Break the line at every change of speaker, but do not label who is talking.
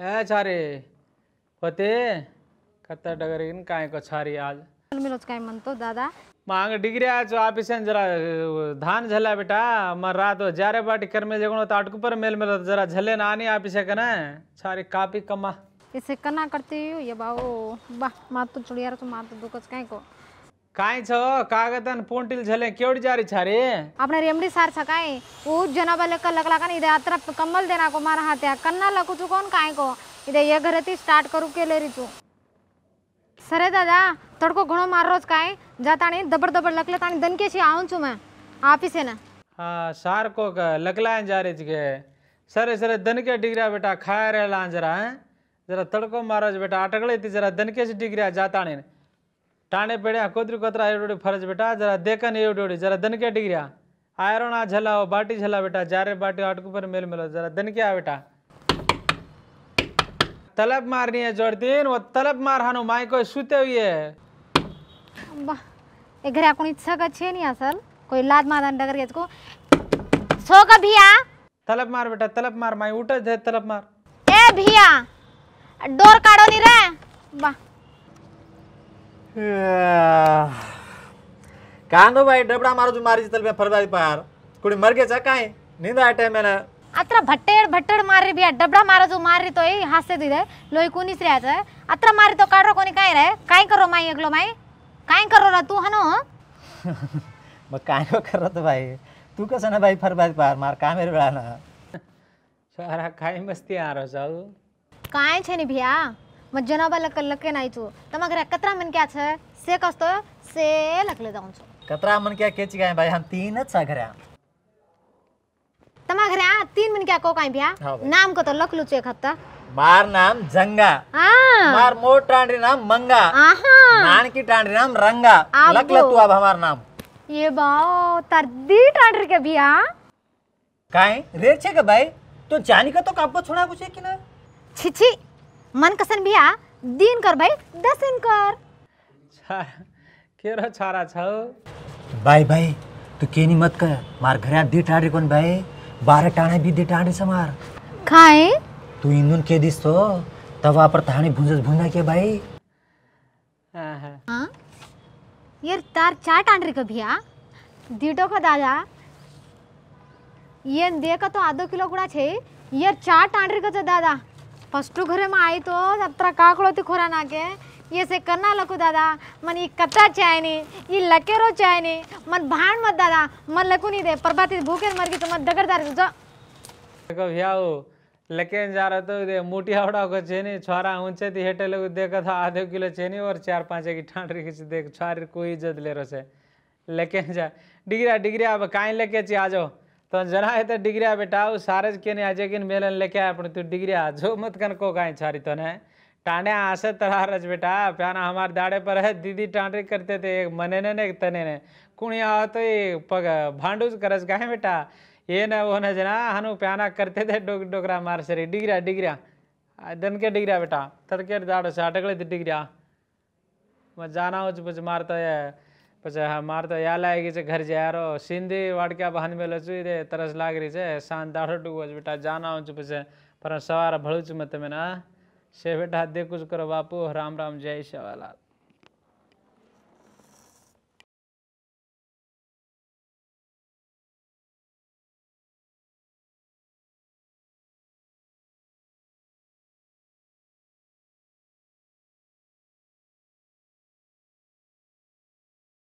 ए छारे पते कत्ता डगरेन काय को छारी आज
मिलोच काय म्हणतो दादा
मांग डिग्री आज ऑफिस जरा धान झला बेटा मर रात हो जारे बाटी कर में जगनो ताटकु पर मेल मेल जरा झले ना आनी ऑफिस कना सारी कापी कमा
इसे कना करती हूँ ये बाओ बा मात तो चुड़ियार तो मात तो दुकस काय को
કાંઈ છો કાગત અને પૂંટીલ છલે કેવડી જારી છારી
આપણે રેમડી સાર છે કાંઈ ઊજ જનાબલે કલક લાકન ઇદે અત્ર કમલ દેના કો મારા હાથે કન્ના લખું છું કોણ કાંઈ કો ઇદે એ ઘરેથી સ્ટાર્ટ કરું કે લેરી છું સરે દાદા તડકો ઘણો મારો જ કાંઈ જાતાણી દબર દબર લકલે તાણી દનકે છે આવું છું મેં આપી છે ને
હા સાર કો લકલાય જારી જ કે સરે સરે દનકે ડિગ્રા બેટા ખાય રહેલા જરા જરા તડકો મારો જ બેટા અટકલે જરા દનકે જ ડિગ્રા જાતાણી टाणे पेड़ कोतरी कोतरा एवडे फर्ज बेटा जरा देखन एवडे जरा दन के डिगरिया आयरन आ झला हो बाटी झला बेटा जारे बाटी आटकू पर मेल मिलो जरा दन के आ बेटा तलब मारनी है जोड़ दिन वो तलब मार हनु माई को सूते हुई है
ए घर आपको इच्छा का छे नहीं असल कोई लात मार दन डगर के इसको
सो का भिया तलब मार बेटा तलब मार माई उठ दे तलब मार ए भिया डोर काड़ो नहीं रे वाह कांदो भाई डबड़ा मारो जो मारी तल में फरवाई पार कुड़ी मर गया काय नींद आया टाइम मैंने
अत्र भट्टेड़ भट्टेड़ मार रही भैया डबड़ा मारो जो मार रही तो ही हास्य दीदे लोही कोनी से रहता है अत्र मारी तो काट रो कोनी काय रहे काय करो माई अगलो माई काय करो ना तू हनो
मैं काय नो कर रहा तो भाई
तू कैसे ना भाई फरवाई पार मार का मेरे बेड़ा ना
सारा काय मस्ती आ रहा सब
काय छे नी भैया मज्जना बाल कल के नहीं चु तमा तो घर कतरा मन क्या छे से कस्तो से लकले जाऊं छो कतरा मन क्या के चिगाए भाई हम तीन छ अच्छा घर तमा घर तीन मन क्या को काई हाँ भ्या नाम को तो लकलू छे खत्ता मार नाम जंगा हाँ। मार मोट टांडी नाम मंगा नान की टांडी नाम रंगा लक तू अब हमार नाम ये बाओ तर्दी टांडी के बिया काहे रेट छे के भाई तो जानी का तो को छोड़ा कुछ है कि ना छी छी मन कसन बिया दिन कर भाई दस दिन कर
केरो छोरा छौ
भाई भाई तू तो केनी मत कर मार घर दी टाडे कोन भाई बारे टाणे भी दी टाणे समार खाए तू इंदुन के दिस तो तवा पर ताने भुंजस भुंजा के भाई
हां हाँ। हाँ?
यार तार चार टांडरी का हाँ? भिया दीटो का दादा ये देखा तो आधा किलो गुड़ा छे यार चार टांडरी का दादा ಫಸ್ಟು ಘರೆ ಮಾ ಆಯಿತು ಹತ್ರ ಕಾಕೊಳತಿ ಖೋರ ये से करना लको दादा मन ये कत्ता चाय नहीं ये लकेरो चाय नहीं मन भांड मत दादा मन लको नहीं दे पर बात भूखे मर गई तो मन दगड़दार जो
देखो भैया वो लकेन जा रहा तो दे मोटी आवड़ा को चेनी छोरा ऊंचे थी हेटे लोग देखो था आधे किलो चेनी और चार पाँच की ठांड रखी देख छोरी कोई इज्जत ले रो से लेके जा डिग्रिया डिग्रिया अब कहीं लेके आ जाओ तो जना है तो डिग्रिया बेटा सारे के आज केन मेलन लेके आया अपन तू तो डिग्रिया जो मत कन को कहीं छारी तो ने आसे तरह रज बेटा प्याना हमारे दाड़े पर है दीदी टाँडे करते थे एक मने ने ने तने ने कुणिया तो ये पग भांडूज करज गाय बेटा ये न वो न जना हनु प्याना करते थे डोक डोकरा मार सरी डिग्रिया डिग्रिया दन के बेटा तड़के से अटकले थे मैं जाना उच मारता है पे मार तो या लगे घर जा रो सिंधी वाड़किया बांध मेले चुदे तरस लाग रही है सां दाढ़ो टूको बेटा जाना पे पर सवार भड़ूच मत मैं से बेटा देखुच करो बापू राम राम जय श्यालाल